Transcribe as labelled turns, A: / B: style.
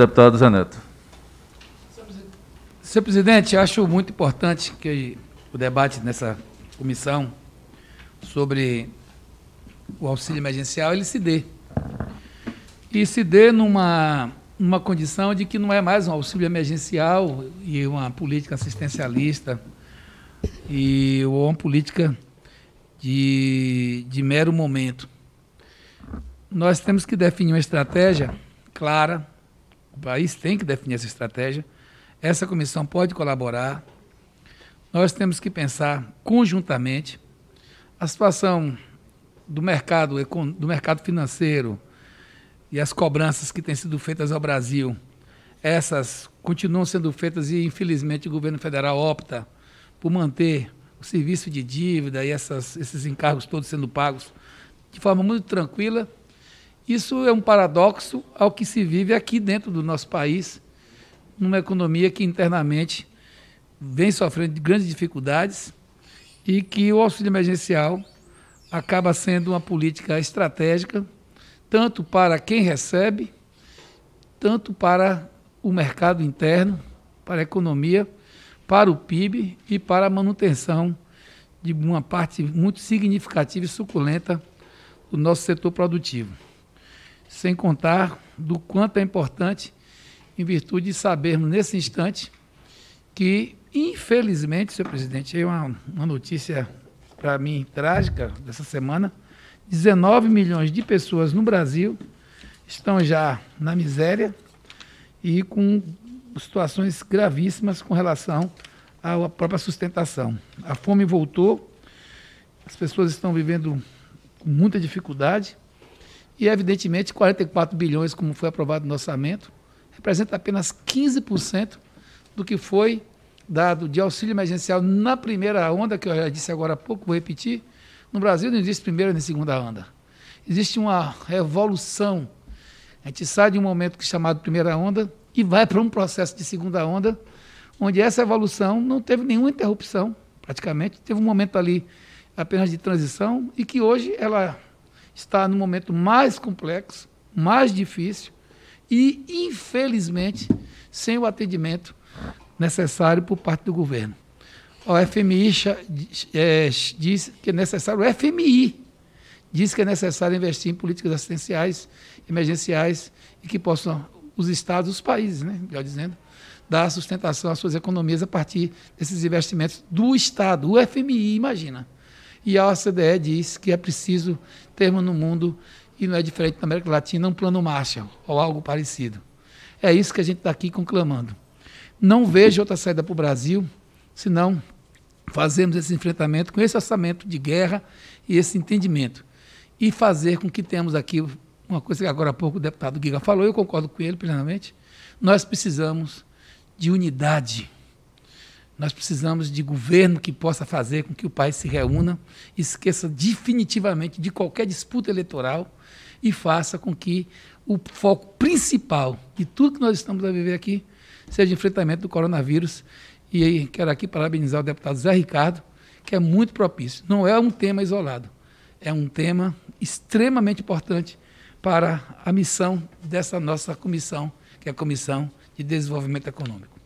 A: Deputado Zaneto. Senhor presidente, acho muito importante que o debate nessa comissão sobre o auxílio emergencial ele se dê. E se dê numa, numa condição de que não é mais um auxílio emergencial e uma política assistencialista e ou uma política de, de mero momento. Nós temos que definir uma estratégia clara, o país tem que definir essa estratégia. Essa comissão pode colaborar. Nós temos que pensar conjuntamente a situação do mercado, do mercado financeiro e as cobranças que têm sido feitas ao Brasil. Essas continuam sendo feitas e, infelizmente, o governo federal opta por manter o serviço de dívida e essas, esses encargos todos sendo pagos de forma muito tranquila isso é um paradoxo ao que se vive aqui dentro do nosso país, numa economia que internamente vem sofrendo de grandes dificuldades e que o auxílio emergencial acaba sendo uma política estratégica, tanto para quem recebe, tanto para o mercado interno, para a economia, para o PIB e para a manutenção de uma parte muito significativa e suculenta do nosso setor produtivo sem contar do quanto é importante, em virtude de sabermos nesse instante que, infelizmente, senhor presidente, é uma, uma notícia para mim trágica dessa semana: 19 milhões de pessoas no Brasil estão já na miséria e com situações gravíssimas com relação à própria sustentação. A fome voltou, as pessoas estão vivendo com muita dificuldade. E, evidentemente, 44 bilhões, como foi aprovado no orçamento, representa apenas 15% do que foi dado de auxílio emergencial na primeira onda, que eu já disse agora há pouco, vou repetir. No Brasil não existe primeira nem segunda onda. Existe uma revolução. A gente sai de um momento é chamado primeira onda e vai para um processo de segunda onda, onde essa evolução não teve nenhuma interrupção, praticamente. Teve um momento ali apenas de transição e que hoje ela está no momento mais complexo, mais difícil e, infelizmente, sem o atendimento necessário por parte do governo. O FMI é, diz que é necessário, o FMI diz que é necessário investir em políticas assistenciais, emergenciais e que possam os estados, os países, né, melhor dizendo, dar sustentação às suas economias a partir desses investimentos do Estado. O FMI, imagina. E a OCDE diz que é preciso termos no mundo, e não é diferente na América Latina, um plano Marshall ou algo parecido. É isso que a gente está aqui conclamando. Não vejo outra saída para o Brasil senão fazermos esse enfrentamento com esse orçamento de guerra e esse entendimento. E fazer com que temos aqui uma coisa que agora há pouco o deputado Guiga falou, eu concordo com ele plenamente. Nós precisamos de unidade nós precisamos de governo que possa fazer com que o país se reúna, esqueça definitivamente de qualquer disputa eleitoral e faça com que o foco principal de tudo que nós estamos a viver aqui seja o enfrentamento do coronavírus. E aí quero aqui parabenizar o deputado Zé Ricardo, que é muito propício. Não é um tema isolado, é um tema extremamente importante para a missão dessa nossa comissão, que é a Comissão de Desenvolvimento Econômico.